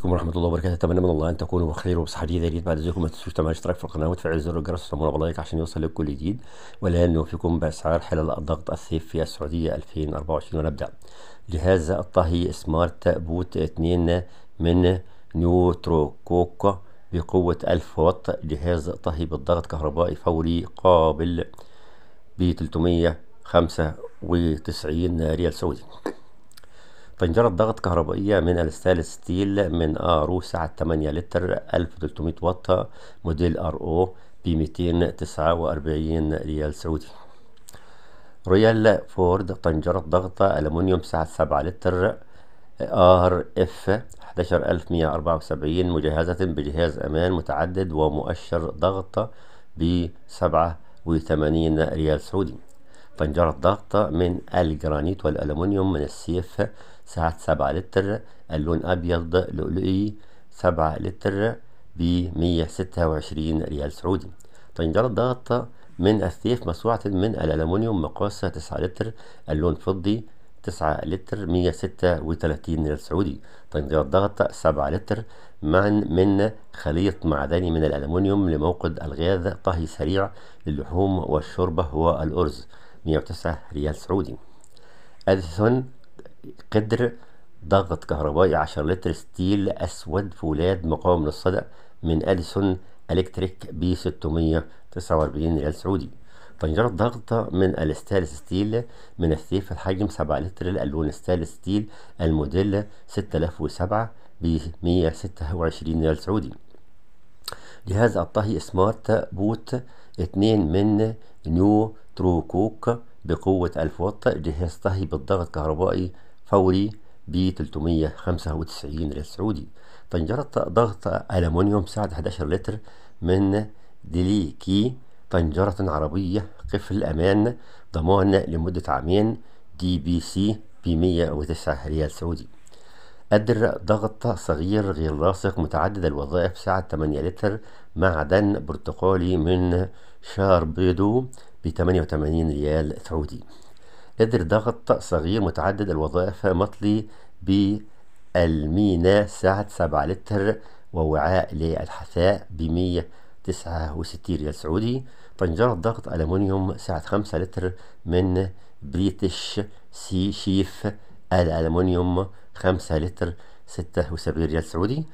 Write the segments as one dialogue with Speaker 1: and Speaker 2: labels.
Speaker 1: عليكم ورحمه الله وبركاته اتمنى من الله ان تكونوا بخير وبصحه جديده جديد بعد اذنكم ما تنسوش تعملوا اشتراك في القناه وتفعلوا زر الجرس وتعملوا لايك عشان يوصل لكم كل جديد ولا نوفيكم باسعار حلل الضغط الصيف في السعوديه 2024 ونبدا جهاز الطهي سمارت بوت 2 من نيوترو كوكا بقوة 1000 واط جهاز طهي بالضغط كهربائي فوري قابل ب 395 ريال سعودي طنجرة ضغط كهربائية من الستانلس ستيل من آرو سعة 8 لتر 1300 واط موديل ار او ب 249 ريال سعودي رويال فورد طنجرة ضغط ألمنيوم سعة 7 لتر ار اف 11174 مجهزة بجهاز أمان متعدد ومؤشر ضغط ب 87 ريال سعودي طنجرة ضغط من الجرانيت والألمنيوم من السيف سعة سبعة لتر اللون أبيض لؤلؤي سبعة لتر ب 126 ريال سعودي طنجرة ضغط من السيف مصنوعة من الألمونيوم مقاسة تسعة لتر اللون فضي تسعة لتر مية ستة ريال سعودي طنجرة ضغط سبعة لتر معا من خليط معدني من الألمونيوم لموقد الغاز طهي سريع للحوم والشوربة والأرز مية وتسعة ريال سعودي أديسون قدر ضغط كهربائي 10 لتر ستيل أسود فولاذ مقاوم للصدأ من أليسون إلكتريك ب 649 ريال سعودي طنجرة ضغطة من الستانلس ستيل من السيف الحجم 7 لتر الألوان ستانلس ستيل الموديل 6007 ب 126 ريال سعودي جهاز الطهي سمارت بوت 2 من نيو تروكوك بقوة 1000 واط جهاز طهي بالضغط كهربائي فوري ب 395 ريال سعودي طنجرة ضغط ألمونيوم سعة 11 لتر من ديلي كي طنجرة عربية قفل أمان ضمان لمدة عامين دي بي سي ب 109 ريال سعودي قدر ضغط صغير غير لاصق متعدد الوظائف سعة 8 لتر معدن برتقالي من شاربيدو ب 88 ريال سعودي قدر ضغط صغير متعدد الوظائف مطلي بالميناء سعة سبعة لتر ووعاء للحثاء بمية تسعة وستين ريال سعودي طنجرة ضغط ألمونيوم سعة خمسة لتر من بريتش سي شيف الألمونيوم خمسة لتر ستة وسبعين ريال سعودي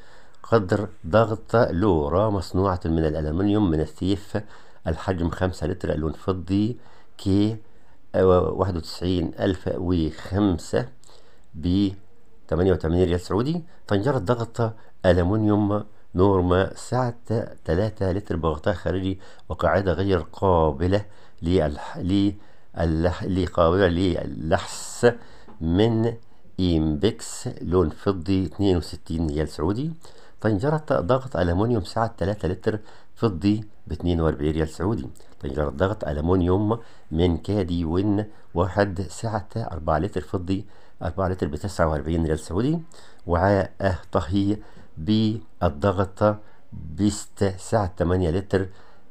Speaker 1: قدر ضغط لورا مصنوعة من الألمنيوم من السيف الحجم خمسة لتر اللون فضي كي واحد وتسعين ألف وخمسة ب 88 ريال سعودي طنجرة ضغط ألمونيوم نورما سعة 3 لتر بغطاء خارجي وقاعدة غير قابلة لقابلة للحس من إيمبكس لون فضي 62 ريال سعودي طنجرة ضغط ألمونيوم سعة 3 لتر فضي ب 42 ريال سعودي بنجرة ضغط ألمونيوم من كادي ون واحد سعة 4 لتر فضي 4 لتر ب 49 ريال سعودي وعاء طهي بالضغط بيست سعة 8 لتر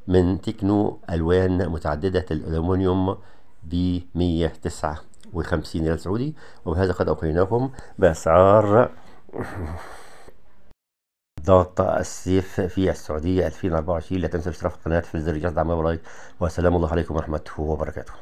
Speaker 1: من تكنو ألوان متعددة الألمنيوم ب 159 ريال سعودي وبهذا قد أقيناكم بأسعار ضغط السيف في السعودية 2024 لا تنسوا الاشتراك في القناة في زر الجرس دعم ولايك والسلام الله عليكم ورحمته وبركاته